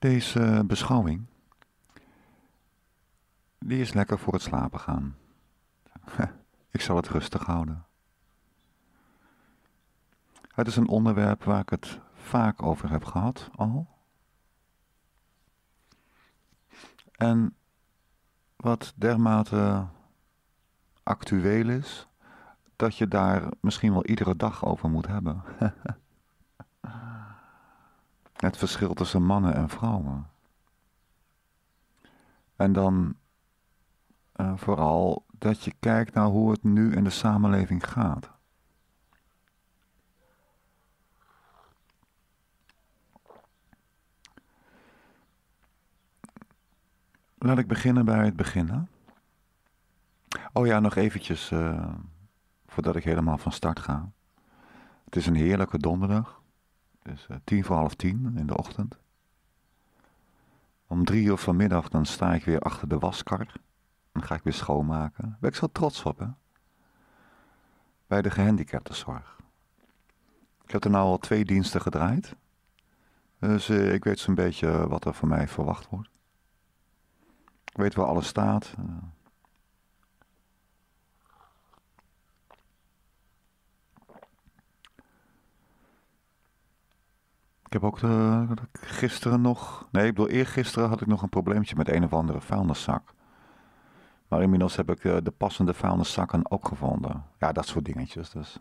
Deze beschouwing, die is lekker voor het slapen gaan. Ik zal het rustig houden. Het is een onderwerp waar ik het vaak over heb gehad al. En wat dermate actueel is, dat je daar misschien wel iedere dag over moet hebben. Het verschil tussen mannen en vrouwen. En dan eh, vooral dat je kijkt naar hoe het nu in de samenleving gaat. Laat ik beginnen bij het beginnen. Oh ja, nog eventjes eh, voordat ik helemaal van start ga. Het is een heerlijke donderdag. Dus eh, tien voor half tien in de ochtend. Om drie uur vanmiddag dan sta ik weer achter de waskar. Dan ga ik weer schoonmaken. Daar ben ik zo trots op, hè? Bij de gehandicaptenzorg. Ik heb er nou al twee diensten gedraaid. Dus eh, ik weet zo'n beetje wat er van mij verwacht wordt. Ik weet waar alles staat. Eh, Ik heb ook gisteren nog. Nee, ik bedoel, eergisteren had ik nog een probleempje met een of andere vuilniszak. Maar inmiddels heb ik de, eh, de passende vuilniszakken ook gevonden. Ja, dat soort dingetjes dus.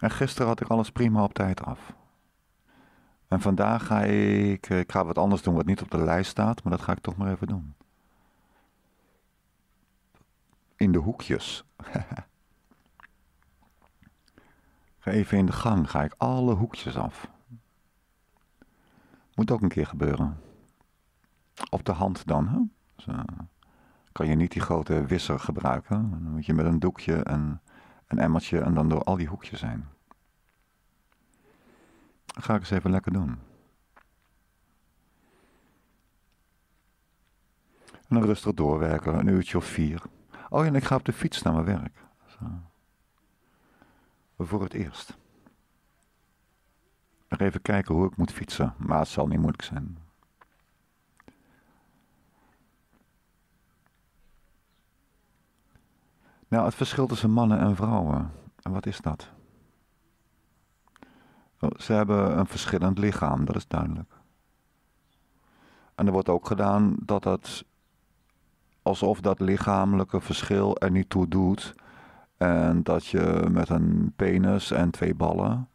En gisteren had ik alles prima op tijd af. En vandaag ga ik, eh, ik ga wat anders doen wat niet op de lijst staat, maar dat ga ik toch maar even doen. In de hoekjes. even in de gang, ga ik alle hoekjes af. Moet ook een keer gebeuren. Op de hand dan, hè? kan je niet die grote wisser gebruiken. Dan moet je met een doekje en een emmertje en dan door al die hoekjes zijn. ga ik eens even lekker doen. En dan rustig doorwerken, een uurtje of vier. Oh ja, en ik ga op de fiets naar mijn werk. Zo voor het eerst. Maar even kijken hoe ik moet fietsen, maar het zal niet moeilijk zijn. Nou, het verschil tussen mannen en vrouwen, en wat is dat? Oh, ze hebben een verschillend lichaam, dat is duidelijk. En er wordt ook gedaan dat het alsof dat lichamelijke verschil er niet toe doet en dat je met een penis en twee ballen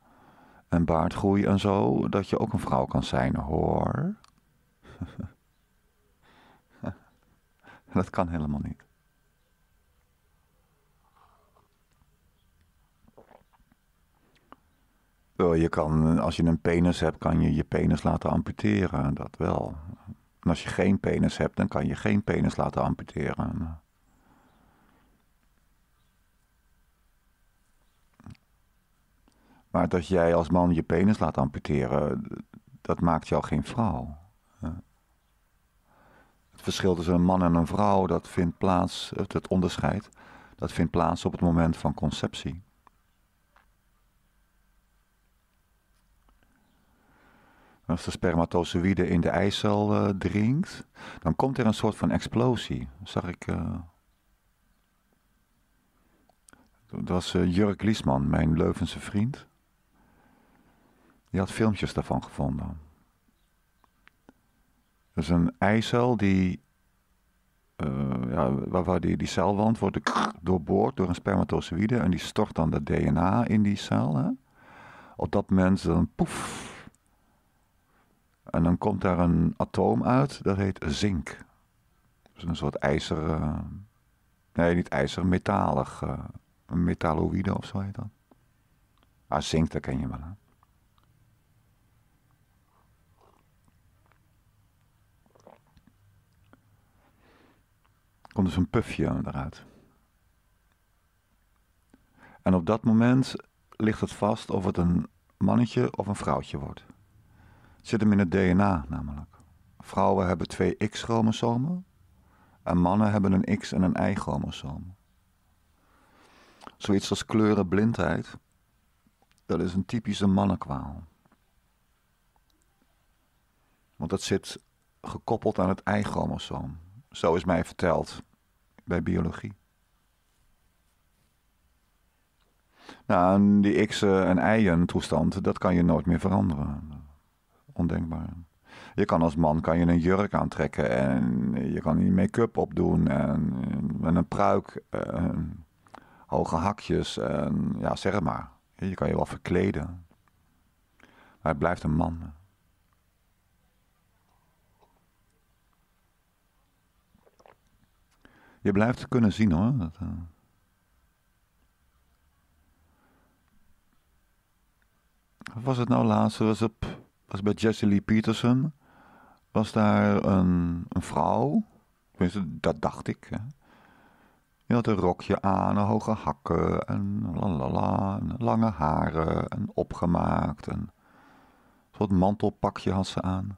en baardgroei en zo, dat je ook een vrouw kan zijn, hoor. dat kan helemaal niet. Je kan, als je een penis hebt, kan je je penis laten amputeren, dat wel. En als je geen penis hebt, dan kan je geen penis laten amputeren. Maar dat jij als man je penis laat amputeren, dat maakt jou geen vrouw. Het verschil tussen een man en een vrouw, dat vindt plaats, het onderscheid, dat vindt plaats op het moment van conceptie. Als de spermatozoïde in de eicel uh, eh, dringt, dan komt er een soort van explosie. Dat zag ik. Eh. Dat was eh, Jurk Liesman, mijn Leuvense vriend. Je had filmpjes daarvan gevonden. is een eicel die, eh, ja, waar, waar, die, die celwand wordt doorboord door een spermatozoïde en die stort dan de DNA in die cel. Hè? Op dat moment dan poef. En dan komt daar een atoom uit, dat heet zink. Dat is een soort ijzer, eh, nee niet ijzer, metalig, Een eh, metalloïde of zo heet dat. Ah, zink, dat ken je wel hè? komt dus een pufje eruit. En op dat moment ligt het vast of het een mannetje of een vrouwtje wordt. Het zit hem in het DNA namelijk. Vrouwen hebben twee X-chromosomen en mannen hebben een X- en een Y-chromosoom. Zoiets als kleurenblindheid, dat is een typische mannenkwaal. Want dat zit gekoppeld aan het Y-chromosoom. Zo is mij verteld bij biologie. Nou, die x'en en y'en toestand, dat kan je nooit meer veranderen. Ondenkbaar. Je kan als man kan je een jurk aantrekken en je kan je make-up opdoen en, en, een pruik, en, hoge hakjes en ja, zeg maar. Je kan je wel verkleden. Maar het blijft een man. Je blijft het kunnen zien hoor. Dat, eh. Wat was het nou laatst? Was op, was bij Jessie Lee Peterson. Was daar een, een vrouw. Tenminste, dat dacht ik. Hè. Je had een rokje aan, een hoge hakken en lalala, en lange haren en opgemaakt. En een soort mantelpakje had ze aan.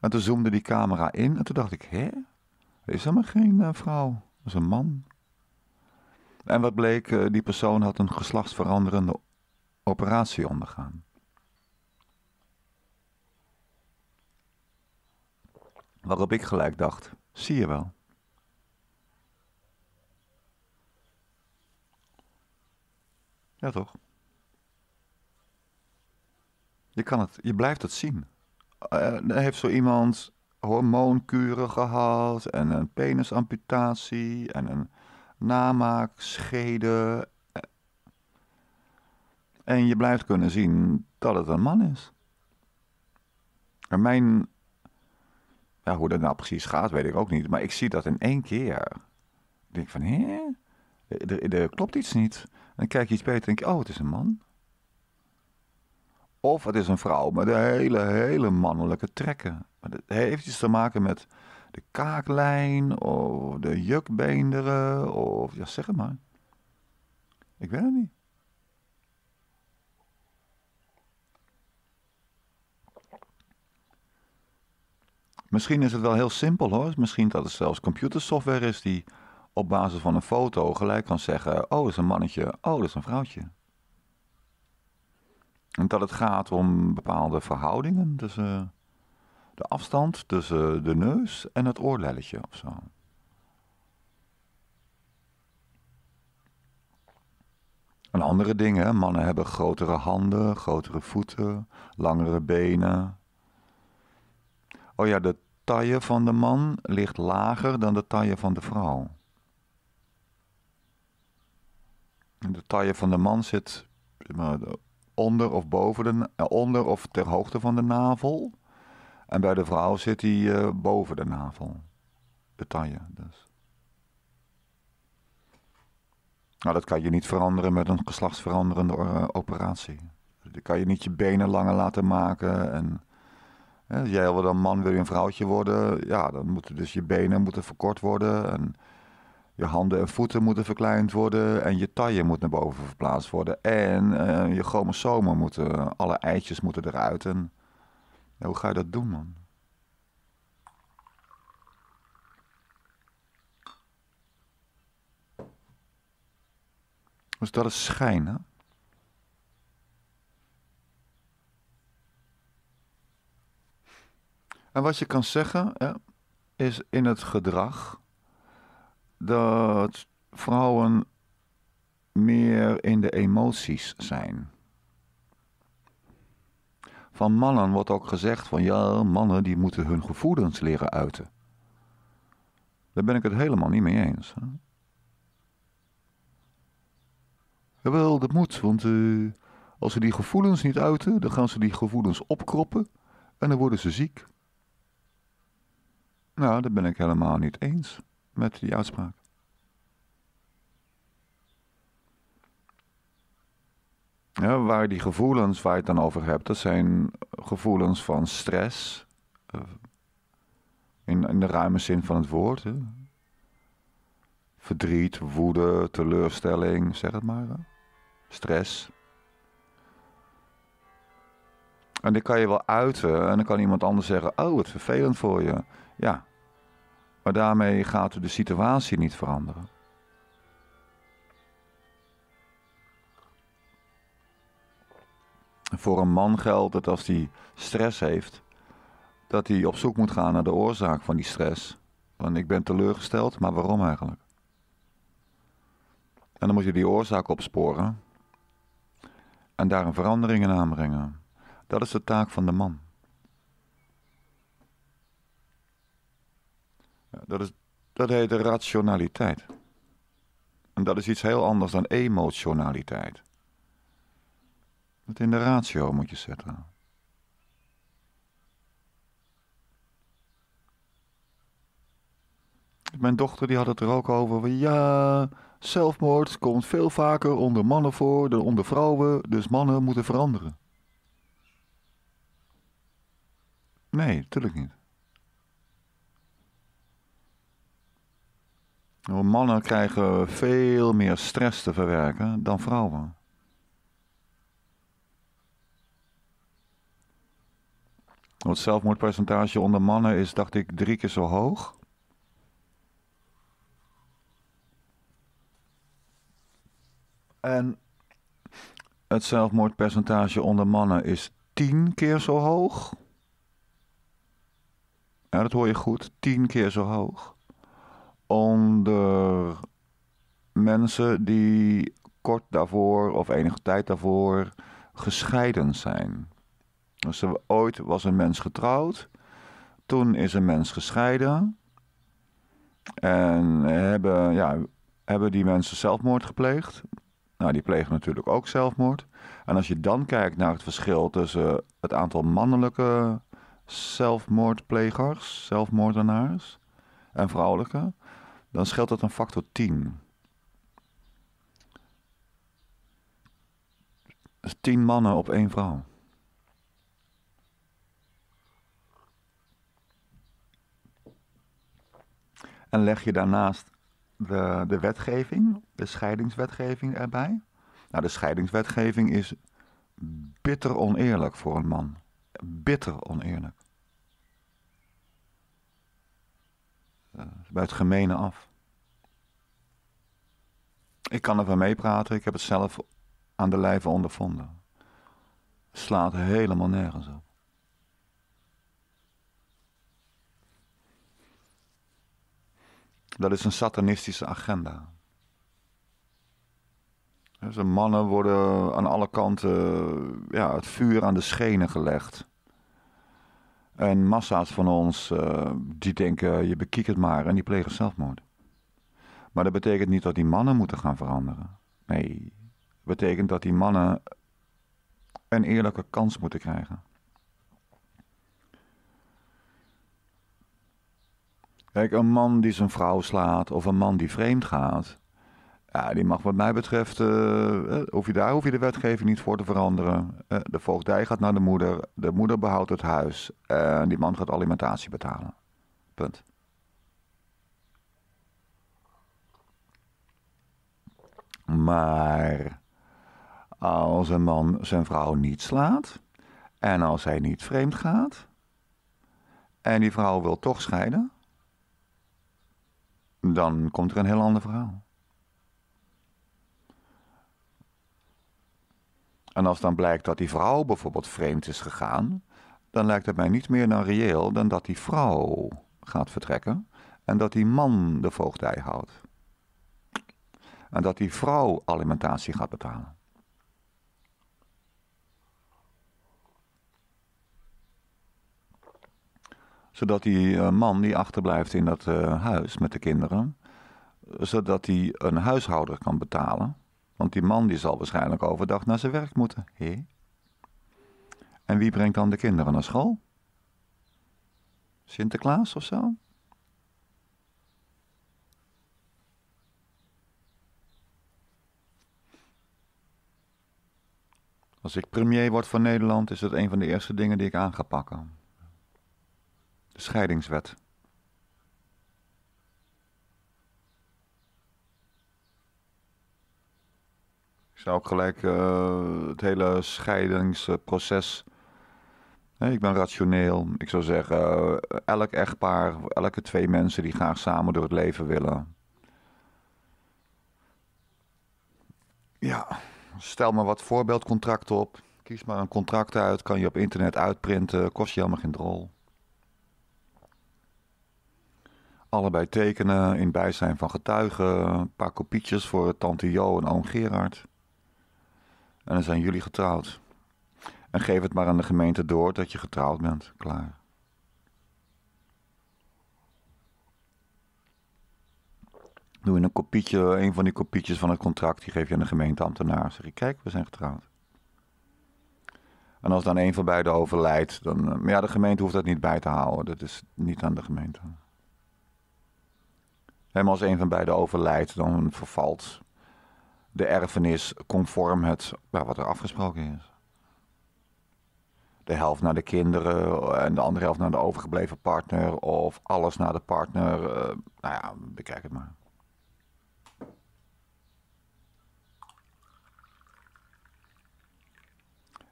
En toen zoomde die camera in en toen dacht ik, hè? Is dat maar geen eh, vrouw, dat is een man. En wat bleek, eh, die persoon had een geslachtsveranderende operatie ondergaan. Waarop ik gelijk dacht, zie je wel. Ja toch? Je kan het, je blijft het zien. Uh, heeft zo iemand hormoonkuren gehad en een penisamputatie en een namaakschede. En je blijft kunnen zien dat het een man is. En mijn. Ja, hoe dat nou precies gaat, weet ik ook niet. Maar ik zie dat in één keer. Ik denk van, hé? Er, klopt iets niet. En dan kijk je iets beter en denk je, oh, het is een man. Of het is een vrouw met hele, hele mannelijke trekken. Maar dat heeft iets te maken met de kaaklijn, of de jukbeenderen, of ja, zeg het maar. Ik weet het niet. Misschien is het wel heel simpel hoor. Misschien dat het zelfs computersoftware is die op basis van een foto gelijk kan zeggen: Oh, dat is een mannetje, oh, dat is een vrouwtje. Dat het gaat om bepaalde verhoudingen tussen eh, de afstand tussen eh, de neus en het oorlelletje of zo. En andere dingen, mannen hebben grotere handen, grotere voeten, langere benen. Oh ja, de taille van de man ligt lager dan de taille van de vrouw. De taille van de man zit onder of boven de, eh, onder of ter hoogte van de navel. En bij de vrouw zit hij eh, boven de navel. De taille dus. Nou, dat kan je niet veranderen met een geslachtsveranderende eh, operatie. Dan kan je niet je benen langer laten maken. En, jij wil dan man, wil je een vrouwtje worden. Ja, dan moeten dus je benen moeten verkort worden. En je handen en voeten moeten verkleind worden en je taille moet naar boven verplaatst worden. En eh, je chromosomen moeten, alle eitjes moeten eruit. En hoe ga je dat doen, man? Dus dat is schijnen. En wat je kan zeggen is in het gedrag dat vrouwen meer in de emoties zijn. Van mannen wordt ook gezegd van ja, mannen die moeten hun gevoelens leren uiten. Daar ben ik het helemaal niet mee eens. Hè? dat moet, want eh, als ze die gevoelens niet uiten, dan gaan ze die gevoelens opkroppen en dan worden ze ziek. Nou, dat ben ik helemaal niet eens met die uitspraak? Ja, waar die gevoelens waar je het dan over hebt, dat zijn gevoelens van stress. Eh, in, in de ruime zin van het woord. Hè? Verdriet, woede, teleurstelling, zeg het maar. Stress. En die kan je wel uiten en dan kan iemand anders zeggen: Oh, het is vervelend voor je. Ja, maar daarmee gaat u de situatie niet veranderen. Voor een man geldt dat als hij stress heeft, dat hij op zoek moet gaan naar de oorzaak van die stress. Want ik ben teleurgesteld, maar waarom eigenlijk? En dan moet je die oorzaak opsporen en daar een verandering in aanbrengen. Dat is de taak van de man. Dat, is, dat heet rationaliteit. En dat is iets heel anders dan emotionaliteit. Dat in de ratio moet je zetten. Mijn dochter die had het er ook over. Ja, zelfmoord komt veel vaker onder mannen voor dan onder vrouwen, dus mannen moeten veranderen. Nee, natuurlijk niet. Nou, mannen krijgen veel meer stress te verwerken dan vrouwen. Nou, het zelfmoordpercentage onder mannen is, dacht ik, drie keer zo hoog. En het zelfmoordpercentage onder mannen is tien keer zo hoog. Ja, dat hoor je goed, tien keer zo hoog onder mensen die kort daarvoor of enige tijd daarvoor gescheiden zijn. Dus er, ooit was een mens getrouwd, toen is een mens gescheiden. En hebben, ja, hebben die mensen zelfmoord gepleegd? Nou, die plegen natuurlijk ook zelfmoord. En als je dan kijkt naar het verschil tussen het aantal mannelijke zelfmoordplegers, zelfmoordenaars en vrouwelijke, dan scheelt dat een factor 10. 10 dus mannen op één vrouw. En leg je daarnaast de, de wetgeving, de scheidingswetgeving erbij. Nou, de scheidingswetgeving is bitter oneerlijk voor een man. Bitter oneerlijk. Eh, het gemene af. Ik kan er van meepraten, ik heb het zelf aan de lijve ondervonden. Slaat helemaal nergens op. Dat is een satanistische agenda. Dus mannen worden aan alle kanten ja, het vuur aan de schenen gelegd. En massa's van ons eh, die denken, je bekiek het maar en die plegen zelfmoord. Maar dat betekent niet dat die mannen moeten gaan veranderen. Nee, dat betekent dat die mannen een eerlijke kans moeten krijgen. Kijk, een man die zijn vrouw slaat of een man die vreemd gaat, ja, die mag wat mij betreft, eh, eh, hoef je, daar hoef je de wetgeving niet voor te veranderen. Eh, de voogdij gaat naar de moeder, de moeder behoudt het huis en die man gaat alimentatie betalen. Punt. Maar als een man zijn vrouw niet slaat en als hij niet vreemd gaat en die vrouw wil toch scheiden, dan komt er een heel ander verhaal. En als dan blijkt dat die vrouw bijvoorbeeld vreemd is gegaan, dan lijkt het mij niet meer dan reëel dan dat die vrouw gaat vertrekken en dat die man de voogdij houdt. En dat die vrouw alimentatie gaat betalen. Zodat die eh, man die achterblijft in dat eh, huis met de kinderen, zodat hij een huishouder kan betalen want die man die zal waarschijnlijk overdag naar zijn werk moeten, hé? En wie brengt dan de kinderen naar school? Sinterklaas of zo? Als ik premier word van Nederland, is dat een van de eerste dingen die ik aan ga pakken. De scheidingswet. Ik zou ook gelijk eh, het hele scheidingsproces. ik ben rationeel. Ik zou zeggen, eh, elk echtpaar, elke twee mensen die graag samen door het leven willen. Ja, stel maar wat voorbeeldcontracten op. Kies maar een contract uit, kan je op internet uitprinten, kost je helemaal geen drol. Allebei tekenen in bijzijn van getuigen, een paar kopietjes voor tante Jo en oom Gerard. En dan zijn jullie getrouwd. En geef het maar aan de gemeente door dat je getrouwd bent. Klaar. Doe je een kopietje, een van die kopietjes van het contract, die geef je aan de gemeenteambtenaar. Zeg je, kijk, we zijn getrouwd. En als dan een van beiden overlijdt, dan. Eh, maar ja, de gemeente hoeft dat niet bij te houden. Dat is niet aan de gemeente. En als een van beiden overlijdt, dan vervalt de erfenis conform het, wat er afgesproken is. De helft naar de kinderen eh, en de andere helft naar de overgebleven partner. Of alles naar de partner. Eh, nou ja, bekijk het maar.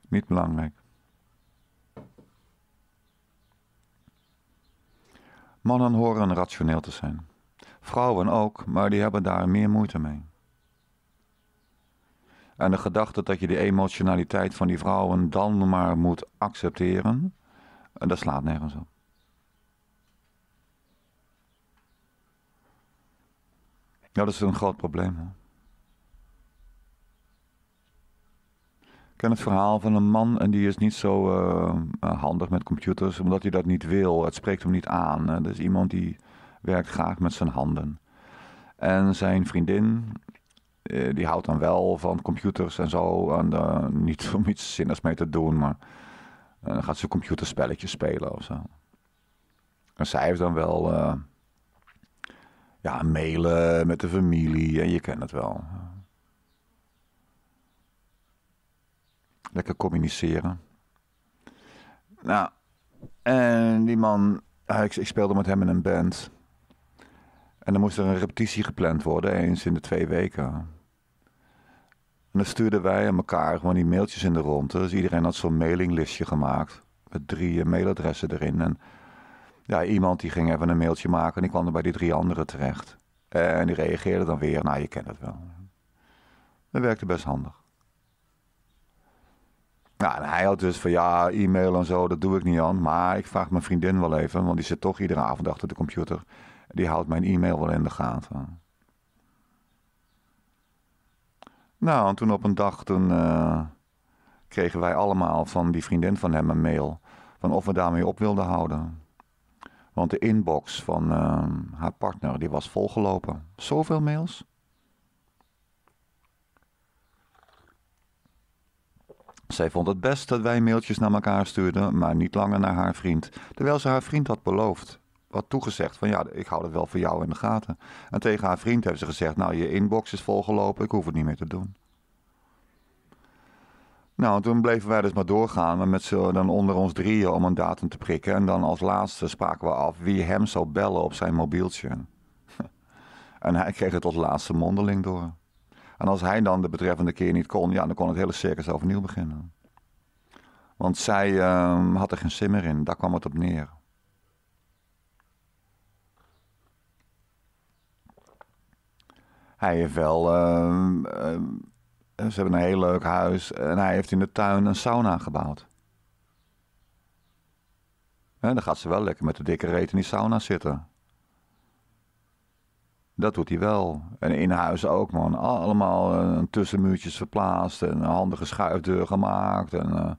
Niet belangrijk. Mannen horen rationeel te zijn. Vrouwen ook, maar die hebben daar meer moeite mee. En de gedachte dat je de emotionaliteit van die vrouwen dan maar moet accepteren, eh, dat slaat nergens op. Ja, dat is een groot probleem. Ik ken het verhaal van een man en die is niet zo eh, eh, handig met computers, omdat hij dat niet wil. Het spreekt hem niet aan. Hè? Dat is iemand die werkt graag met zijn handen. En zijn vriendin eh, die houdt dan wel van computers en zo. En eh, niet om iets zinnigs mee te doen, maar eh, dan gaat ze computerspelletjes spelen of zo. En zij heeft dan wel ja, mailen met de familie en je kent het wel. Lekker communiceren. Nou, en die man, ik, ik speelde met hem in een band. En dan moest er een repetitie gepland worden, eens in de twee weken. En dan stuurden wij aan elkaar gewoon die mailtjes in de rondte Dus iedereen had zo'n mailinglistje gemaakt. Met drie eh, mailadressen erin. En ja, iemand die ging even een mailtje maken. En die kwam er bij die drie anderen terecht. En die reageerde dan weer. Nou, je kent het wel. Dat werkte best handig. Nou, en hij had dus van ja, e-mail en zo, dat doe ik niet aan. Maar ik vraag mijn vriendin wel even, want die zit toch iedere avond achter de computer. Die houdt mijn e-mail wel in de gaten. Nou, en toen op een dag toen, eh, kregen wij allemaal van die vriendin van hem een mail. Van of we daarmee op wilden houden. Want de inbox van ehm, haar partner die was volgelopen. Zoveel mails. Zij vond het best dat wij mailtjes naar elkaar stuurden, maar niet langer naar haar vriend, terwijl ze haar vriend had beloofd wat toegezegd van ja, ik hou dat wel voor jou in de gaten. En tegen haar vriend heeft ze gezegd, nou je inbox is volgelopen, ik hoef het niet meer te doen. Nou, toen bleven wij dus maar doorgaan, met zo dan onder ons drieën om een datum te prikken. En dan als laatste spraken we af wie hem zou bellen op zijn mobieltje. en hij kreeg het als laatste mondeling door. En als hij dan de betreffende keer niet kon, ja, dan kon het hele circus overnieuw beginnen. Want zij ehm, had er geen zin meer in, daar kwam het op neer. hij heeft wel. Ehm, ehm, ze hebben een heel leuk huis en hij heeft in de tuin een sauna gebouwd. En dan gaat ze wel lekker met de dikke reet in die sauna zitten. Dat doet hij wel. En in huis ook, man. Allemaal eh, tussenmuurtjes verplaatst en een handige schuifdeur gemaakt. En, uh,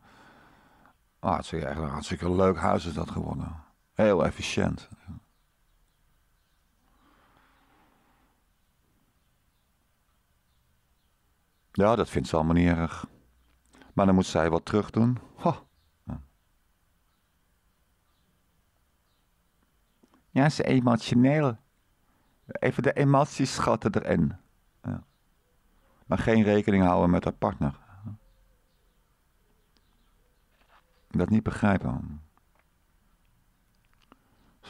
hartstikke, hartstikke leuk huis is dat geworden. Heel efficiënt. Ja, dat vindt ze allemaal niet erg. Maar dan moet zij wat terug doen. Ja, ze emotioneel. Even de emoties schatten erin. Ja. Maar geen rekening houden met haar partner. Dat niet begrijpen.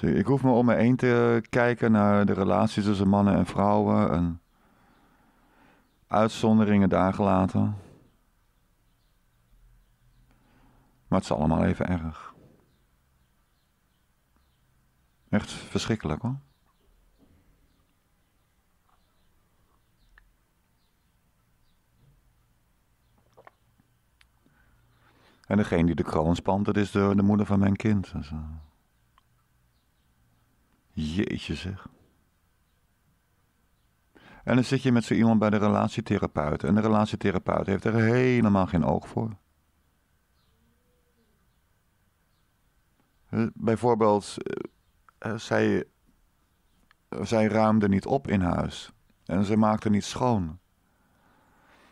ik hoef me om me heen te kijken naar de relaties tussen mannen en vrouwen. En Uitzonderingen daar gelaten. Maar het is allemaal even erg. Echt verschrikkelijk hoor. En degene die de kroon spant, dat is de, de moeder van mijn kind. Eh, jeetje zeg. En dan zit je met zo iemand bij de relatietherapeut. En de relatietherapeut heeft er helemaal geen oog voor. Bijvoorbeeld, eh, eh, zij, eh, zij ruimde niet op in huis. En ze maakte niet schoon.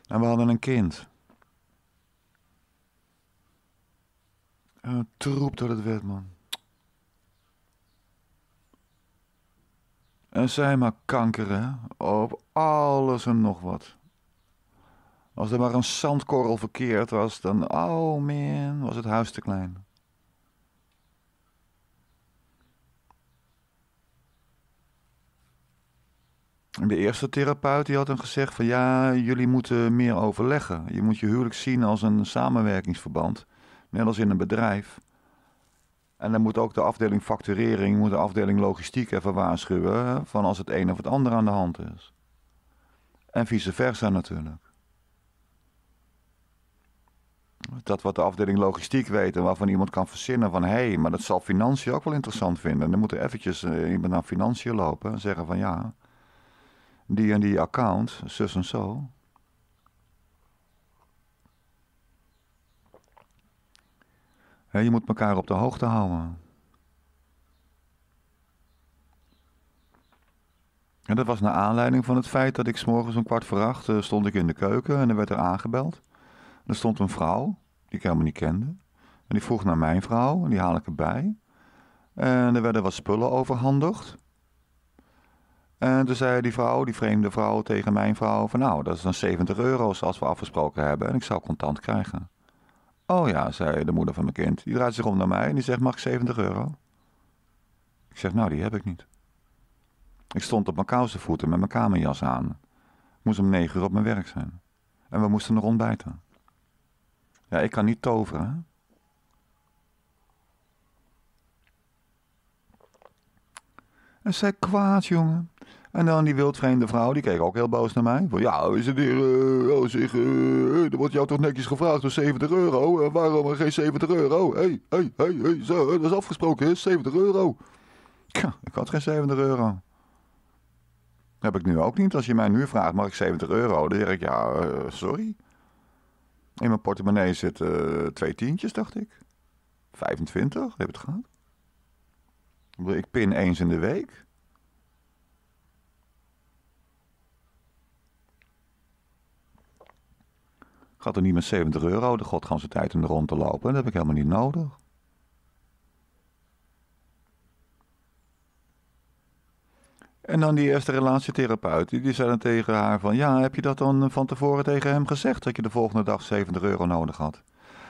En we hadden een kind. een troep dat het werd, man. En zij maar kankeren op alles en nog wat. Als er maar een zandkorrel verkeerd was, dan, oh man, was het huis te klein. De eerste therapeut die had hem gezegd van ja, jullie moeten meer overleggen. Je moet je huwelijk zien als een samenwerkingsverband, net als in een bedrijf. En dan moet ook de afdeling facturering, moet de afdeling logistiek even waarschuwen van als het een of het ander aan de hand is. En vice versa natuurlijk. Dat wat de afdeling logistiek weet en waarvan iemand kan verzinnen van hé, hey, maar dat zal financiën ook wel interessant vinden. dan moet er eventjes eh, iemand naar financiën lopen en zeggen van ja, die en die account, zus en zo. je moet elkaar op de hoogte houden. En dat was naar aanleiding van het feit dat ik s'morgens om kwart voor acht eh, stond ik in de keuken en er werd er aangebeld. er stond een vrouw die ik helemaal niet kende. En die vroeg naar mijn vrouw en die haal ik erbij. En er werden wat spullen overhandigd. En toen zei die vrouw, die vreemde vrouw, tegen mijn vrouw: van nou, dat is dan 70 euro's zoals we afgesproken hebben en ik zou contant krijgen. Oh ja, zei de moeder van mijn kind. Die draait zich om naar mij en die zegt: Mag 70 euro? Ik zeg: Nou, die heb ik niet. Ik stond op mijn voeten met mijn kamerjas aan. moest om 9 uur op mijn werk zijn. En we moesten nog ontbijten. Ja, ik kan niet toveren. En zij kwaad, jongen. En dan die wildvreemde vrouw, die keek ook heel boos naar mij. Van, ja, is het hier, eh, oh, zeg, eh, eh, er wordt jou toch netjes gevraagd voor 70 euro. Uh, waarom geen 70 euro? hey, hey, hey, hey, zo, dat is afgesproken, hè? 70 euro. Ja, ik had geen 70 euro. Heb ik nu ook niet. Als je mij nu vraagt, mag ik 70 euro? Dan zeg ik, ja, sorry. In mijn portemonnee zitten twee tientjes, dacht ik. 25, heb het gehad. Ik pin eens in de week. had er niet met 70 euro de godganse tijd in de rond te lopen. Dat heb ik helemaal niet nodig. En dan die eerste relatietherapeut, die, zei dan tegen haar van... ja, heb je dat dan van tevoren tegen hem gezegd... dat je de volgende dag 70 euro nodig had?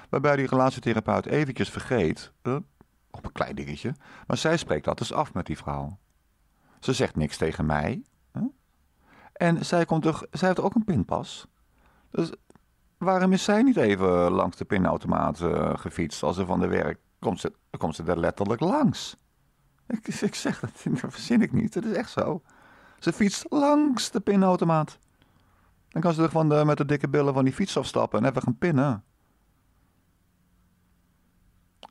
Waarbij die relatietherapeut eventjes vergeet... Eh, op een klein dingetje... maar zij spreekt dat dus af met die vrouw. Ze zegt niks tegen mij. en zij, komt er, zij heeft ook een pinpas. Dus Waarom is zij niet even langs de pinautomaat eh, gefietst als ze van de werk komt ze, komt ze er letterlijk langs? Ik, ik zeg dat, dat verzin ik niet. Dat is echt zo. Ze fietst langs de pinautomaat. Dan kan ze er van de, eh, met de dikke billen van die fiets afstappen en even gaan pinnen.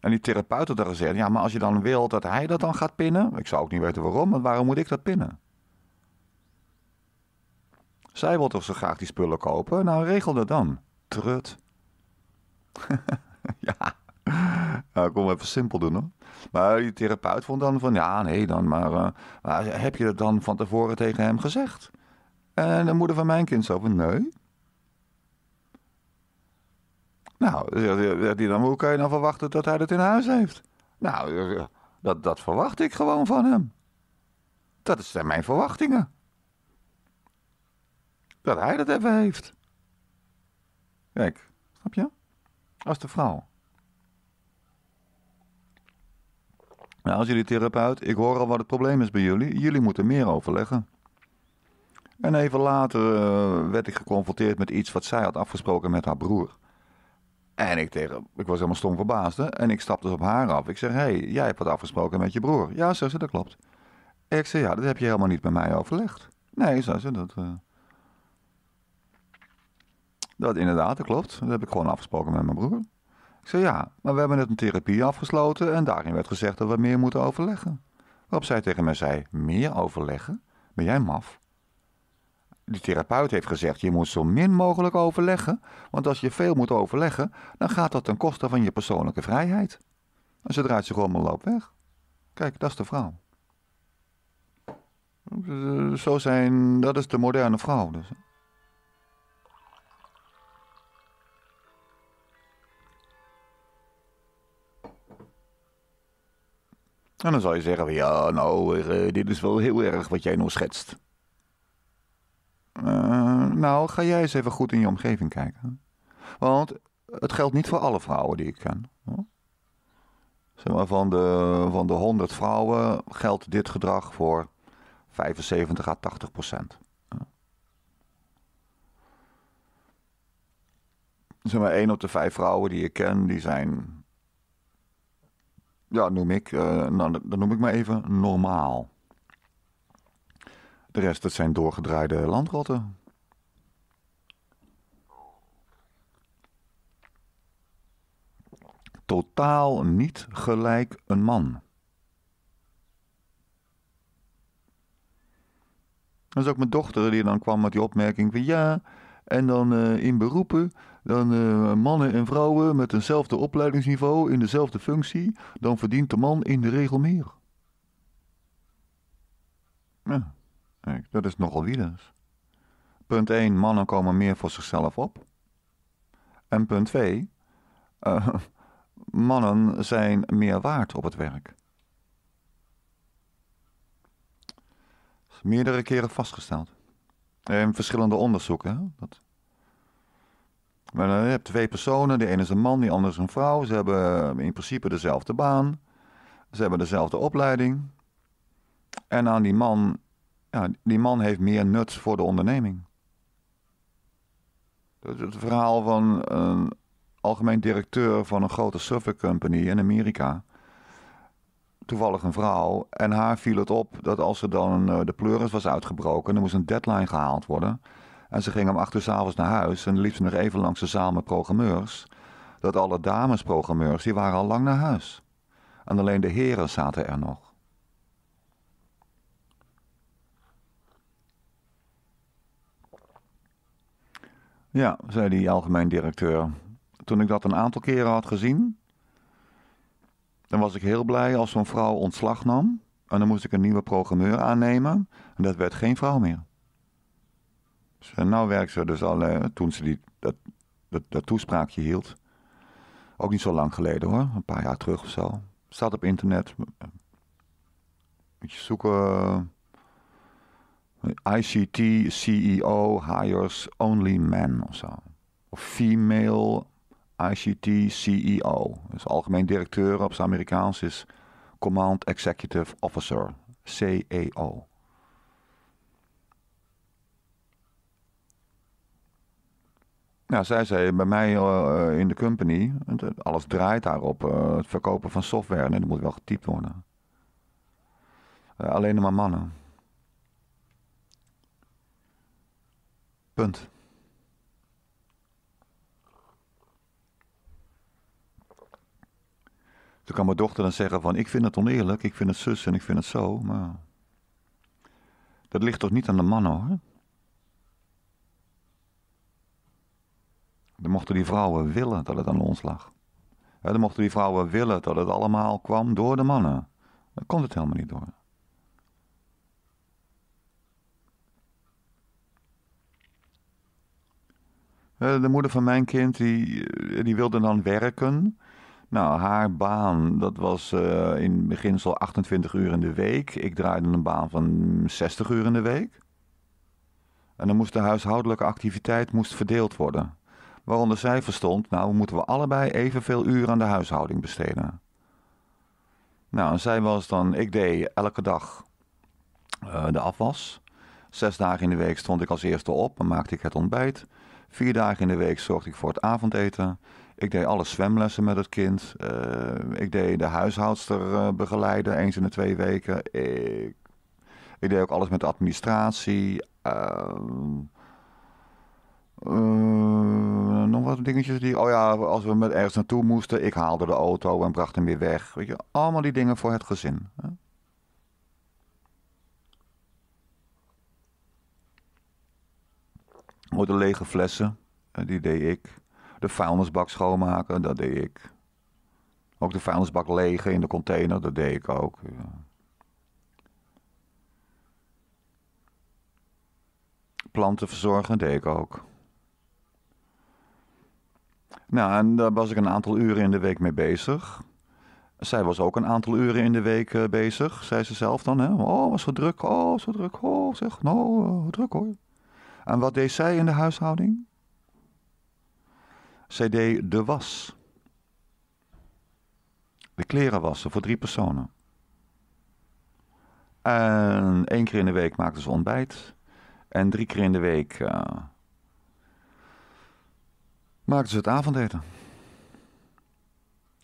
En die therapeut had er gezegd: ja, maar als je dan wilt dat hij dat dan gaat pinnen. Ik zou ook niet weten waarom, Maar waarom moet ik dat pinnen? Zij wil toch zo graag die spullen kopen? Nou, regel dat dan. Trut. ja. Nou, ik kon even simpel doen hoor. Maar die therapeut vond dan van ja, nee dan, maar, uh, heb je dat dan van tevoren tegen hem gezegd? En de moeder van mijn kind zo van nee. Nou, die dan, hoe kan je dan verwachten dat hij dat in huis heeft? Nou, dat, dat verwacht ik gewoon van hem. Dat zijn mijn verwachtingen. Dat hij dat even heeft. Kijk, snap je? Als de vrouw. Nou, als jullie therapeut, ik hoor al wat het probleem is bij jullie. Jullie moeten meer overleggen. En even later eh, werd ik geconfronteerd met iets wat zij had afgesproken met haar broer. En ik, tegen, ik was helemaal stom verbaasd. En ik stapte dus op haar af. Ik zeg, hé, hey, jij hebt wat afgesproken met je broer. Ja, zei ze, dat klopt. Ik zei, ja, dat heb je helemaal niet met mij overlegd. Nee, zei ze, dat... Eh, dat inderdaad, dat klopt. Dat heb ik gewoon afgesproken met mijn broer. Ik zei ja, maar we hebben net een therapie afgesloten en daarin werd gezegd dat we meer moeten overleggen. Waarop zij tegen mij zei: Meer overleggen? Ben jij maf? Die therapeut heeft gezegd: Je moet zo min mogelijk overleggen, want als je veel moet overleggen, dan gaat dat ten koste van je persoonlijke vrijheid. En ze draait zich om en loopt weg. Kijk, dat is de vrouw. Zo zijn, dat is de moderne vrouw. Dus. En dan zou je zeggen: Ja, nou, eh, dit is wel heel erg wat jij nou schetst. Eh, nou, ga jij eens even goed in je omgeving kijken. Want het geldt niet voor alle vrouwen die ik ken. Zeg maar, van de, van de 100 vrouwen geldt dit gedrag voor 75 à 80 procent. Zeg maar, één op de vijf vrouwen die ik ken, die zijn ja, noem ik, uh, noem ik maar even normaal. De rest, dat zijn doorgedraaide landrotten. Totaal niet gelijk een man. Dat is ook mijn dochter die dan kwam met die opmerking van ja, en dan eh, in beroepen dan eh, mannen en vrouwen met eenzelfde opleidingsniveau in dezelfde functie, dan verdient de man in de regel meer. Ja, dat is nogal wieders. Punt 1, mannen komen meer voor zichzelf op. En punt 2, eh, mannen zijn meer waard op het werk. Dat is meerdere keren vastgesteld. In verschillende onderzoeken. Dat maar dan eh, heb je twee personen. De ene is een man, die andere is een vrouw. Ze hebben eh, in principe dezelfde baan. Ze hebben dezelfde opleiding. En aan die man, ja, die man heeft meer nut voor de onderneming. Het, dus het verhaal van een algemeen directeur van een grote survey company in Amerika. Toevallig een vrouw. En haar viel het op dat als er dan eh, de pleuris was uitgebroken, er moest een deadline gehaald worden. En ze ging om acht s'avonds naar huis en liep ze nog even langs de zaal met programmeurs. Dat alle damesprogrammeurs, die waren al lang naar huis. En alleen de heren zaten er nog. Ja, zei die algemeen directeur. Toen ik dat een aantal keren had gezien, dan was ik heel blij als zo'n vrouw ontslag nam. En dan moest ik een nieuwe programmeur aannemen. En dat werd geen vrouw meer. En nou werkt ze dus al, eh, toen ze die, dat, dat, dat, toespraakje hield. Ook niet zo lang geleden hoor, een paar jaar terug of zo. Staat op internet. Moet je zoeken. Eh, ICT CEO hires only men of zo. Of female ICT CEO. Dus algemeen directeur op zijn Amerikaans is Command Executive Officer, CEO. Nou, zij zei bij mij eh, eh, in de company, alles draait daarop, uh, het verkopen van software. En dat moet wel getypt worden. Uh, alleen maar mannen. Punt. Toen kan mijn dochter dan zeggen van, ik vind het oneerlijk, ik vind het zus en ik vind het zo, maar... Dat ligt toch niet aan de mannen, hoor? Dan mochten die vrouwen willen dat het aan ons lag. dan mochten die vrouwen willen dat het allemaal kwam door de mannen. Dan kon het helemaal niet door. de moeder van mijn kind, die, eh, die wilde dan werken. Nou, haar baan, dat was uh, in beginsel 28 uur in de week. Ik draaide een baan van 60 uur in de week. En dan moest de huishoudelijke activiteit moest verdeeld worden waaronder zij verstond, nou moeten we allebei evenveel uren aan de huishouding besteden. Nou, en zij was dan, ik deed elke dag eh, de afwas. Zes dagen in de week stond ik als eerste op en maakte ik het ontbijt. Vier dagen in de week zorgde ik voor het avondeten. Ik deed alle zwemlessen met het kind. Eh, ik deed de huishoudster eh, begeleiden eens in de twee weken. Ik, ik deed ook alles met de administratie. Uh, eh, nog wat dingetjes die, oh ja, als we met ergens naartoe moesten, ik haalde de auto en bracht hem weer weg. Weet je, allemaal die dingen voor het gezin. Hè? Oh, de lege flessen, eh, die deed ik. De vuilnisbak schoonmaken, dat deed ik. Ook de vuilnisbak legen in de container, dat deed ik ook. Planten verzorgen, deed ik ook. Nou, en daar was ik een aantal uren in de week mee bezig. Zij was ook een aantal uren in de week eh, bezig, zei ze zelf dan. Hè? Oh, was zo druk, oh, zo druk, oh, zeg, nou, eh, druk hoor. En wat deed zij in de huishouding? Zij deed de was. De kleren wassen voor drie personen. En één keer in de week maakte ze ontbijt. En drie keer in de week eh, maakten ze het avondeten.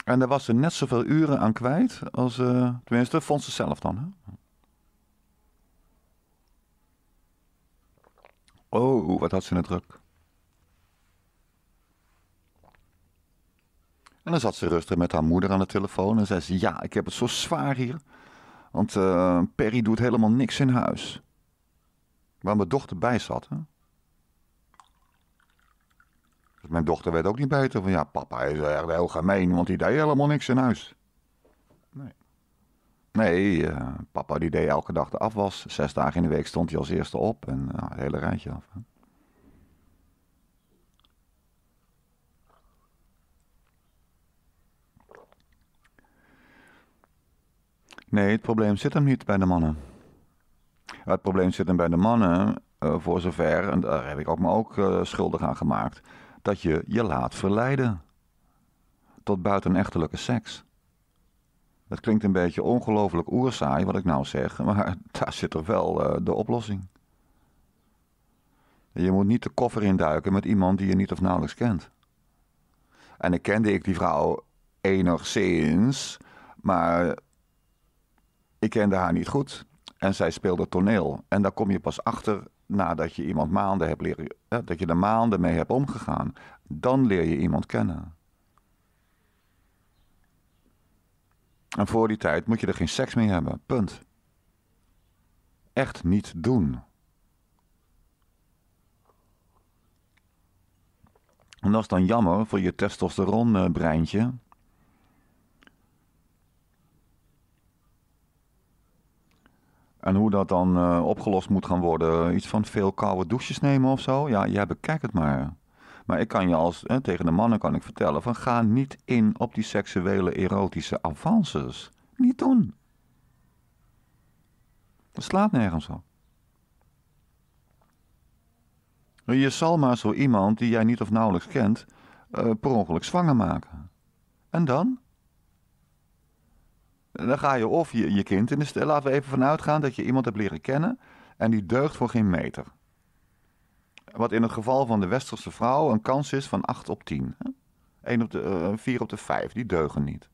En daar was ze net zoveel uren aan kwijt als, uh, tenminste, vond ze zelf dan. Hè? Oh, wat had ze in het druk. En dan zat ze rustig met haar moeder aan de telefoon en zei ze, ja, ik heb het zo zwaar hier. Want uh, Perry doet helemaal niks in huis. Waar mijn dochter bij zat. Hè? mijn dochter werd ook niet beter. Van ja, papa is echt heel gemeen, want die deed helemaal niks in huis. Nee. Nee, eh, papa die deed elke dag de afwas. Zes dagen in de week stond hij als eerste op en uh, het hele rijtje af. Nee, het probleem zit hem niet bij de mannen. Het probleem zit hem bij de mannen, eh, voor zover, en daar heb ik ook me ook schuldig aan gemaakt dat je je laat verleiden tot buitenechtelijke seks. Dat klinkt een beetje ongelooflijk oerzaai wat ik nou zeg, maar daar zit er wel eh, de oplossing. Je moet niet de koffer induiken met iemand die je niet of nauwelijks kent. En dan kende ik die vrouw enigszins, maar ik kende haar niet goed. En zij speelde toneel. En daar kom je pas achter nadat je iemand maanden hebt leren, dat je er maanden mee hebt omgegaan, dan leer je iemand kennen. En voor die tijd moet je er geen seks mee hebben. Punt. Echt niet doen. En dat is dan jammer voor je testosteronbreintje. En hoe dat dan eh, opgelost moet gaan worden. Iets van veel koude douches nemen of zo. Ja, jij bekijkt het maar. Maar ik kan je als, tegen de mannen kan ik vertellen: van ga niet in op die seksuele erotische avances. Niet doen. Dat slaat nergens op. Je zal maar zo iemand die jij niet of nauwelijks kent, eh, per ongeluk zwanger maken. En dan? dan ga je of je, je kind in de stil, laten we even vanuit gaan dat je iemand hebt leren kennen en die deugt voor geen meter. Wat in het geval van de westerse vrouw een kans is van 8 op 10. 1 op de, 4 eh, op de 5, die deugen niet.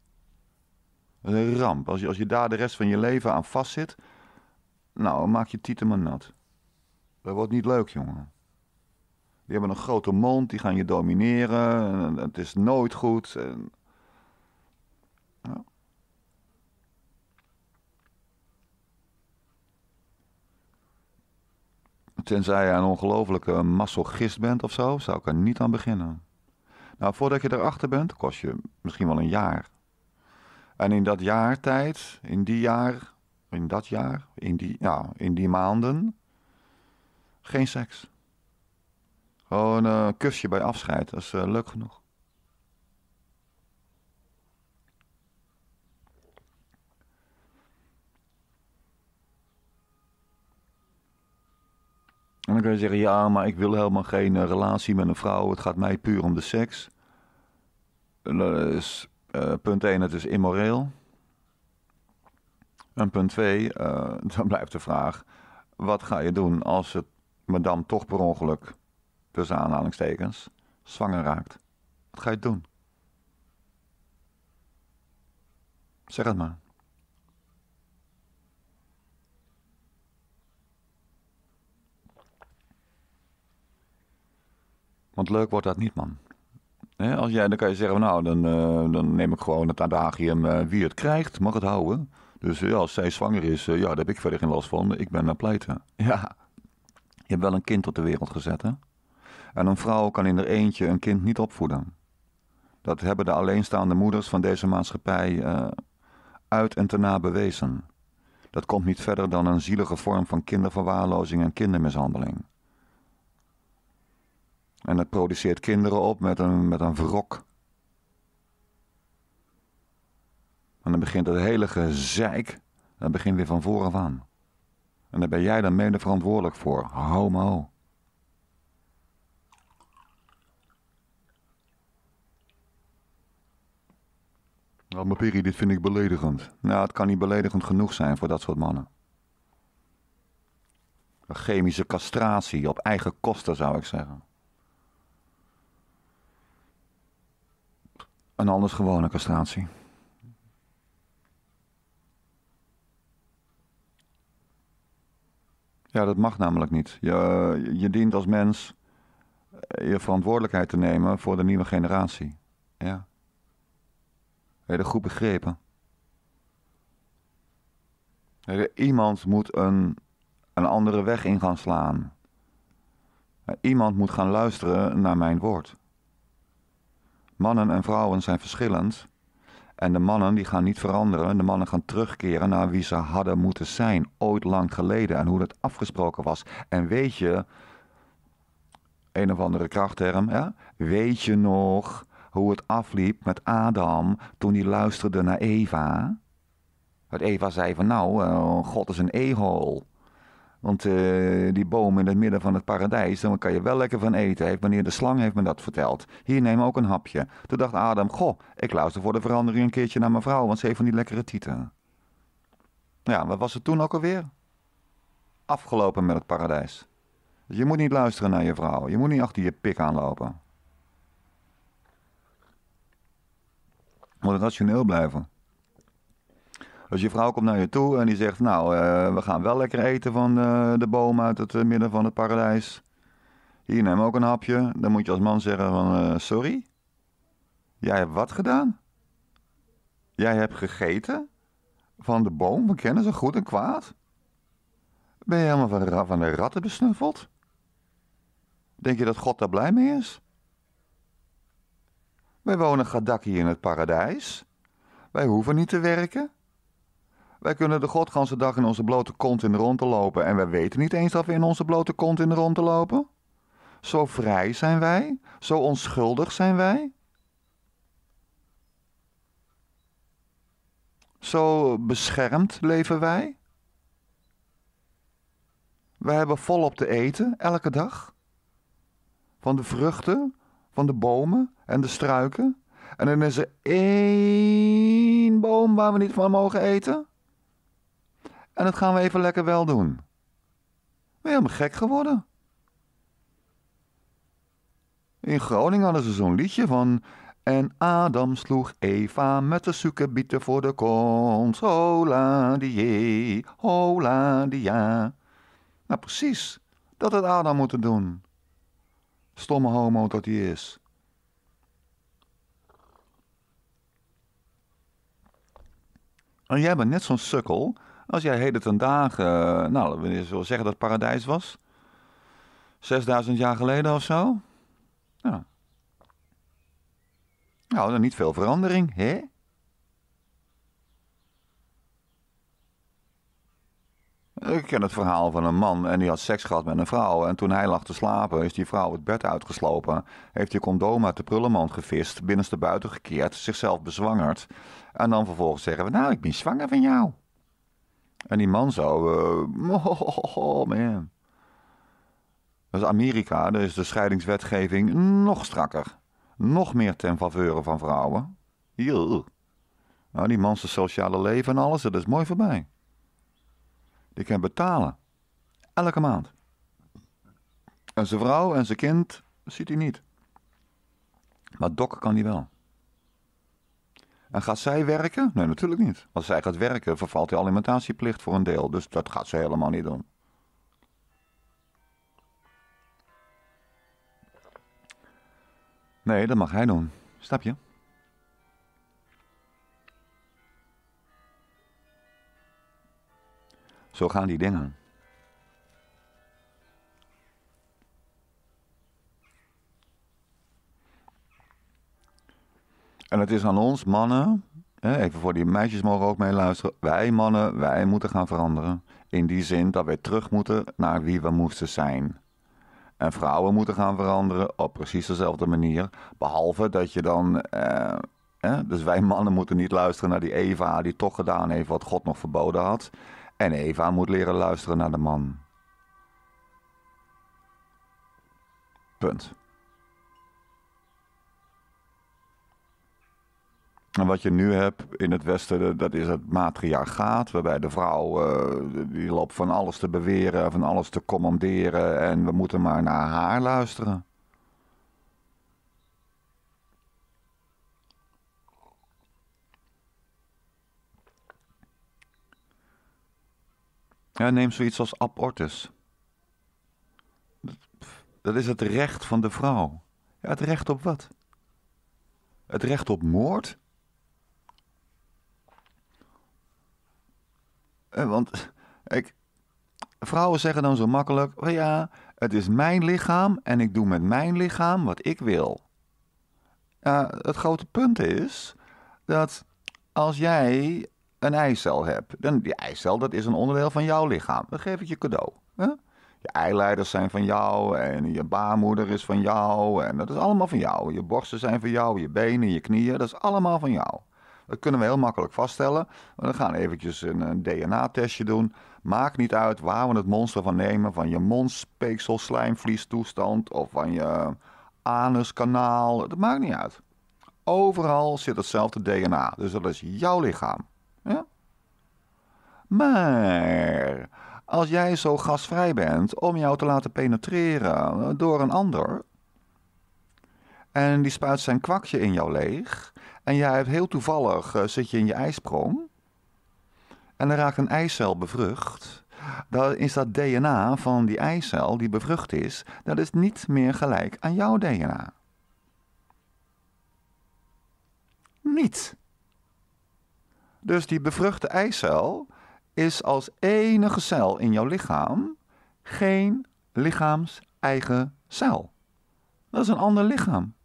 Dat is een ramp. Als je, als je daar de rest van je leven aan vastzit, nou, maak je tieten maar nat. Dat wordt niet leuk, jongen. Die hebben een grote mond, die gaan je domineren. En het is nooit goed. En... Ja. Tenzij je een ongelofelijke massogist bent of zo, zou ik er niet aan beginnen. Nou, voordat je erachter bent, kost je misschien wel een jaar. En in dat jaar tijd, in die jaar, in dat jaar, in die, nou, in die maanden, geen seks. Gewoon een kusje bij afscheid, dat is eh, leuk genoeg. En dan kun je zeggen, ja, maar ik wil helemaal geen eh, relatie met een vrouw. Het gaat mij puur om de seks. Dat is, eh, punt 1, het is immoreel. En punt 2, eh, dan blijft de vraag, wat ga je doen als het dan toch per ongeluk, tussen aanhalingstekens, zwanger raakt? Wat ga je doen? Zeg het maar. Want leuk wordt dat niet, man. als jij, dan kan je zeggen, nou, dan, eh, dan neem ik gewoon het adagium... Uh, wie het krijgt, mag het houden. Dus eh, ja, als zij zwanger is, ja, daar heb ik verder geen last van. Ik ben naar pleiten. Ja, je hebt wel een kind op de wereld gezet, hè? En een vrouw kan in haar eentje een kind niet opvoeden. Dat hebben de alleenstaande moeders van deze maatschappij uit en na bewezen. Dat komt niet verder dan een zielige vorm van kinderverwaarlozing en kindermishandeling. En dat produceert kinderen op met een, met een wrok. En dan begint het hele gezeik, dat begint weer van voren aan. En daar ben jij dan mede verantwoordelijk voor. Homo. Nou, Piri, dit vind ik beledigend. Nou, het kan niet beledigend genoeg zijn voor dat soort mannen. Een chemische castratie op eigen kosten, zou ik zeggen. een anders gewone castratie. Ja, dat mag namelijk niet. Je, je dient als mens eh, je verantwoordelijkheid te nemen voor de nieuwe generatie. Ja. Heb je goed begrepen? Iemand moet een, een andere weg in gaan slaan. Eh, iemand moet gaan luisteren naar mijn woord. Mannen en vrouwen zijn verschillend. En de mannen die gaan niet veranderen. De mannen gaan terugkeren naar wie ze hadden moeten zijn. Ooit lang geleden. En hoe dat afgesproken was. En weet je. Een of andere krachtterm. Ja? Weet je nog hoe het afliep met Adam. Toen hij luisterde naar Eva? Want Eva zei van nou, eh, God is een egel. Want eh, die boom in het midden van het paradijs, daar kan je wel lekker van eten. Heeft meneer de slang heeft me dat verteld. Hier neem ook een hapje. Toen dacht Adam, goh, ik luister voor de verandering een keertje naar mijn vrouw, want ze heeft van die lekkere tieten. Ja, wat was het toen ook alweer? Afgelopen met het paradijs. Dus je moet niet luisteren naar je vrouw. Je moet niet achter je pik aanlopen. Je moet rationeel blijven. Als dus je vrouw komt naar je toe en die zegt, nou, eh, we gaan wel lekker eten van eh, de boom uit het eh, midden van het paradijs. Hier, neem ook een hapje. Dan moet je als man zeggen van, sorry? Jij hebt wat gedaan? Jij hebt gegeten? Van de boom? We kennen ze goed en kwaad. Ben je helemaal van de, ratten besnuffeld? Denk je dat God daar blij mee is? Wij wonen hier in het paradijs. Wij hoeven niet te werken. Wij kunnen de godganse dag in onze blote kont in de te lopen en wij weten niet eens of we in onze blote kont in de te lopen. Zo vrij zijn wij, zo onschuldig zijn wij. Zo beschermd leven wij. Wij hebben volop te eten elke dag. Van de vruchten, van de bomen en de struiken. En dan is er één boom waar we niet van mogen eten. En dat gaan we even lekker wel doen. Ben je helemaal gek geworden? In Groningen hadden ze zo'n liedje van... En Adam sloeg Eva met de suikerbieten voor de kont. Hola die, hola die ja. Nou precies, dat had Adam moeten doen. Stomme homo dat hij is. En jij bent net zo'n sukkel als jij heden ten dagen, eh, nou, wil je zeggen dat het paradijs was? 6000 jaar geleden of zo? Nou, dan niet veel verandering, hè? Ik ken het verhaal van een man en die had seks gehad met een vrouw. En toen hij lag te slapen, is die vrouw het bed uitgeslopen. Heeft die condoom uit de prullenmand gevist, binnenste buiten gekeerd, zichzelf bezwangerd. En dan vervolgens zeggen we: Nou, ik ben zwanger van jou. En die man zou, uh, oh, man. Dat is Amerika, daar is de scheidingswetgeving nog strakker. Nog meer ten faveur van vrouwen. Nou, die manse sociale leven en alles, dat is mooi voorbij. Die kan betalen. Elke maand. En zijn vrouw en zijn kind ziet hij niet. Maar dok kan hij wel. En gaat zij werken? Nee, natuurlijk niet. Als zij gaat werken, vervalt die alimentatieplicht voor een deel. Dus dat gaat ze helemaal niet doen. Nee, dat mag hij doen. Snap je? Zo gaan die dingen. En het is aan ons mannen, even voor die meisjes mogen ook mee luisteren. Wij mannen, wij moeten gaan veranderen. In die zin dat wij terug moeten naar wie we moesten zijn. En vrouwen moeten gaan veranderen op precies dezelfde manier. Behalve dat je dan. Eh, dus wij mannen moeten niet luisteren naar die Eva die toch gedaan heeft wat God nog verboden had. En Eva moet leren luisteren naar de man. Punt. En wat je nu hebt in het Westen, dat is het matriarchaat, waarbij de vrouw eh, die loopt van alles te beweren, van alles te commanderen en we moeten maar naar haar luisteren. Ja, neem zoiets als abortus. Dat is het recht van de vrouw. Ja, het recht op wat? Het recht op moord? Eh, want ik, vrouwen zeggen dan zo makkelijk: "Oh ja, het is mijn lichaam en ik doe met mijn lichaam wat ik wil. het grote punt is dat als jij een eicel hebt, dan die eicel dat is een onderdeel van jouw lichaam. Dan geef ik je cadeau. Hè? Je eileiders zijn van jou en je baarmoeder is van jou en dat is allemaal van jou. Je borsten zijn van jou, je benen, je knieën, dat is allemaal van jou. Dat kunnen we heel makkelijk vaststellen. We gaan eventjes een, DNA-testje doen. Maakt niet uit waar we het monster van nemen. Van je slijmvlies slijmvliestoestand of van je anuskanaal. Dat maakt niet uit. Overal zit hetzelfde DNA. Dus dat is jouw lichaam. Ja? Maar als jij zo gasvrij bent om jou te laten penetreren door een ander. En die spuit zijn kwakje in jou leeg. En jij hebt heel toevallig, eh, zit je in je ijsprong. En dan raakt een eicel bevrucht. Dan is dat DNA van die eicel die bevrucht is, dat is niet meer gelijk aan jouw DNA. Niet. Dus die bevruchte eicel is als enige cel in jouw lichaam geen lichaams-eigen cel. Dat is een ander lichaam.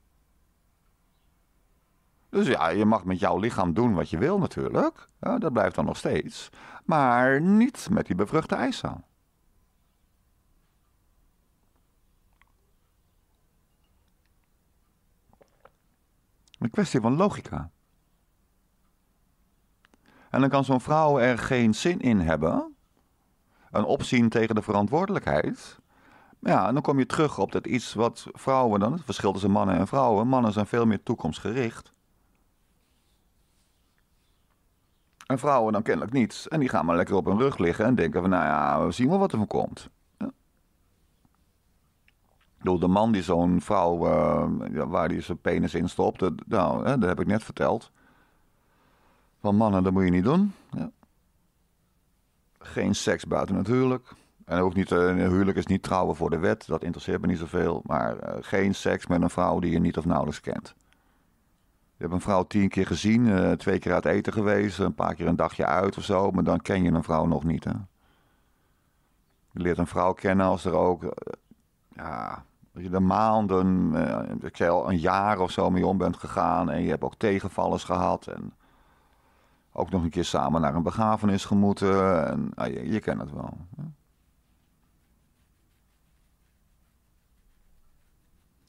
Dus ja, je mag met jouw lichaam doen wat je wil natuurlijk. dat blijft dan nog steeds. Maar niet met die bevruchte eicel. Een kwestie van logica. En dan kan zo'n vrouw er geen zin in hebben. Een opzien tegen de verantwoordelijkheid. Ja, en dan kom je terug op dat iets wat vrouwen dan, het verschil tussen mannen en vrouwen, mannen zijn veel meer toekomstgericht. En vrouwen dan kennelijk niets En die gaan maar lekker op hun rug liggen en denken van, nou ja, we zien wel wat er van komt. door de man die zo'n vrouw, uh, waar hij zijn penis in stopt, dat, nou, hè, dat heb ik net verteld. Van mannen, dat moet je niet doen. Ja. Geen seks buiten natuurlijk. En ook niet, eh, huwelijk is niet trouwen voor de wet, dat interesseert me niet zoveel. Maar eh, geen seks met een vrouw die je niet of nauwelijks kent hebt een vrouw tien keer gezien, eh, twee keer uit eten geweest, een paar keer een dagje uit of zo, maar dan ken je een vrouw nog niet. Hè? Je leert een vrouw kennen als er ook, eh, ja, als je er maanden, eh, ik zei al een jaar of zo mee om bent gegaan en je hebt ook tegenvallers gehad en ook nog een keer samen naar een begrafenis gemoeten. En, ah, je, je kent het wel. Hè?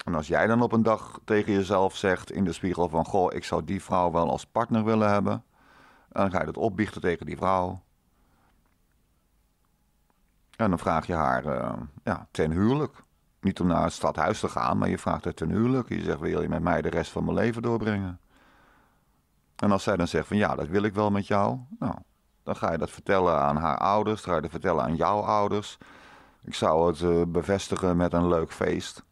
En als jij dan op een dag tegen jezelf zegt in de spiegel van... goh, ik zou die vrouw wel als partner willen hebben... dan ga je dat opbiechten tegen die vrouw. En dan vraag je haar eh, ja, ten huwelijk. Niet om naar het stadhuis te gaan, maar je vraagt haar ten huwelijk. Je zegt, wil je met mij de rest van mijn leven doorbrengen? En als zij dan zegt van ja, dat wil ik wel met jou... nou, dan ga je dat vertellen aan haar ouders, dan ga je dat vertellen aan jouw ouders... Ik zou het eh, bevestigen met een leuk feest.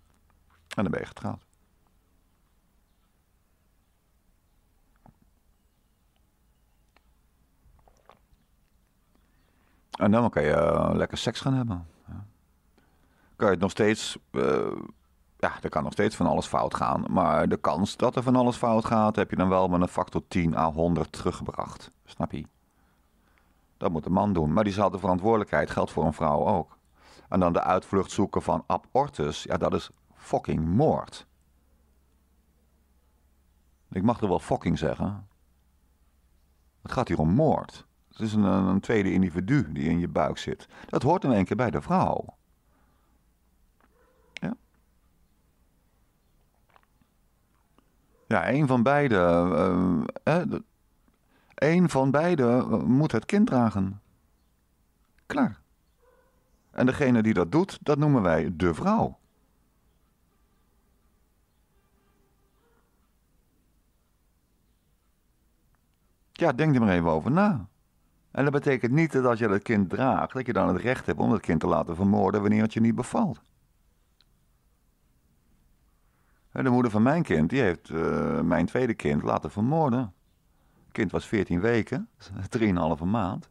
En dan ben je getrouwd. En dan kan je eh, lekker seks gaan hebben. Ja. Kan je het nog steeds. Eh, ja, er kan nog steeds van alles fout gaan. Maar de kans dat er van alles fout gaat, heb je dan wel met een factor 10 à 100 teruggebracht. Snap je? Dat moet de man doen. Maar diezelfde verantwoordelijkheid geldt voor een vrouw ook. En dan de uitvlucht zoeken van abortus. Ja, dat is fucking moord. Ik mag er wel fucking zeggen. Het gaat hier om moord. Het is een, een tweede individu die in je buik zit. Dat hoort in één keer bij de vrouw. Ja. Ja, een van beide. Uh, eh, een eh, van beide eh, moet het kind dragen. Klaar. En degene die dat doet, dat noemen wij de vrouw. ja, denk er maar even over na. En dat betekent niet dat als je dat kind draagt, dat je dan het recht hebt om dat kind te laten vermoorden wanneer het je niet bevalt. De moeder van mijn kind, die heeft eh, mijn tweede kind laten vermoorden. Het kind was 14 weken, 3,5 maand.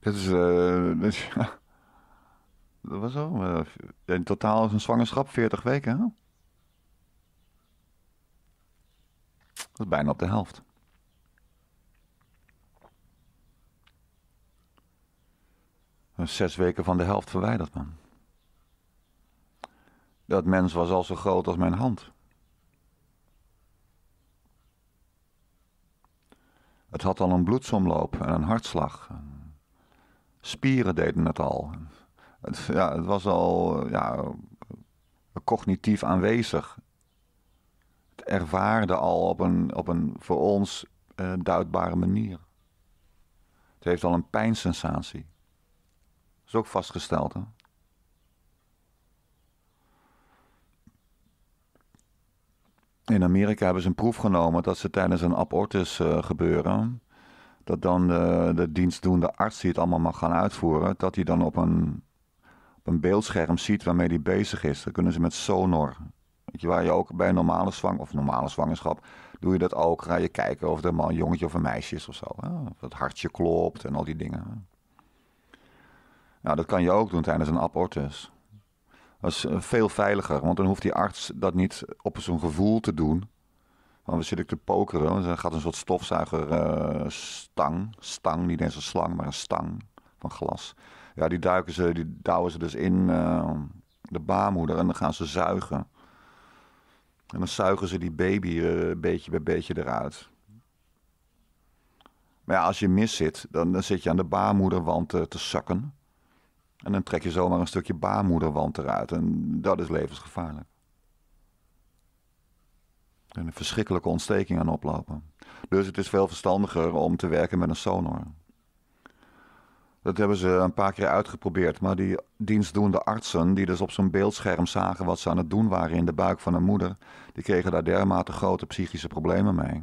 Dat is, uh, dat was zo. Eh, in totaal is een zwangerschap 40 weken, hè? Dat is bijna op de helft. Zes weken van de helft verwijderd, man. Dat mens was al zo groot als mijn hand. Het had al een bloedsomloop en een hartslag. Spieren deden het al het, ja, het was al ja, cognitief aanwezig. Het ervaarde al op een, op een voor ons eh, duidbare manier. Het heeft al een pijnsensatie. Dat is ook vastgesteld. Hè? In Amerika hebben ze een proef genomen dat ze tijdens een abortus eh, gebeuren. Dat dan de, de dienstdoende arts die het allemaal mag gaan uitvoeren, dat hij dan op een een beeldscherm ziet waarmee die bezig is. Dan kunnen ze met sonor. Weet je, waar je ook bij een normale zwang of normale zwangerschap doe je dat ook. Ga je kijken of er maar een jongetje of een meisje is of zo. Hè? Of het hartje klopt en al die dingen. Nou, dat kan je ook doen tijdens een abortus. Dat is eh, veel veiliger, want dan hoeft die arts dat niet op zijn gevoel te doen. Want zit ik te pokeren, dan gaat een soort stofzuiger stang, stang, niet eens een slang, maar een stang van glas, ja, die, duiken ze, die douwen ze dus in ehm, de baarmoeder en dan gaan ze zuigen. En dan zuigen ze die baby uh, beetje bij beetje eruit. Maar ja, als je mis zit, dan, dan zit je aan de baarmoederwand eh, te zakken. En dan trek je zomaar een stukje baarmoederwand eruit. En dat is levensgevaarlijk. En een verschrikkelijke ontsteking aan oplopen. Dus het is veel verstandiger om te werken met een sonar. Dat hebben ze een paar keer uitgeprobeerd. Maar die dienstdoende artsen, die dus op zo'n beeldscherm zagen wat ze aan het doen waren in de buik van hun moeder, die kregen daar dermate grote psychische problemen mee.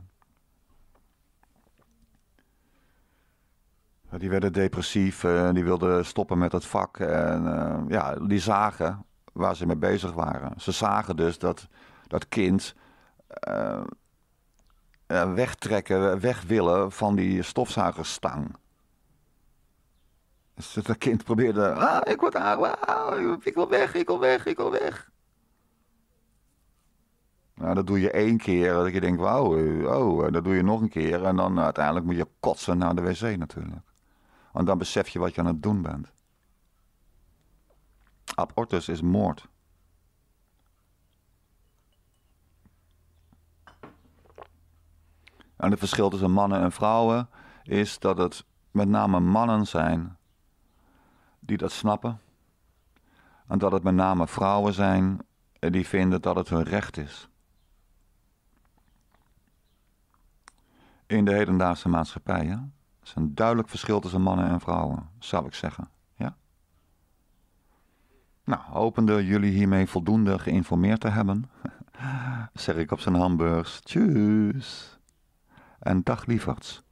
Die werden depressief, eh, die wilden stoppen met het vak. En eh, ja, die zagen waar ze mee bezig waren. Ze zagen dus dat dat kind eh, wegtrekken, weg willen van die stofzuigerstang. Dus kind probeerde, ah, ik word ouder, ik wil weg, ik wil weg, ik wil weg. Nou, dat doe je één keer, dat je denkt, wauw, oh, dat doe je nog een keer. En dan nou, uiteindelijk moet je kotsen naar de wc natuurlijk. Want dan besef je wat je aan het doen bent. Abortus is moord. En het verschil tussen mannen en vrouwen is dat het met name mannen zijn die dat snappen. En dat het met name vrouwen zijn die vinden dat het hun recht is. In de hedendaagse maatschappij is een duidelijk verschil tussen mannen en vrouwen, zou ik zeggen. Ja? Nou, hopende jullie hiermee voldoende geïnformeerd te hebben, zeg ik op zijn hamburgers, Tjus! En dag lieverds.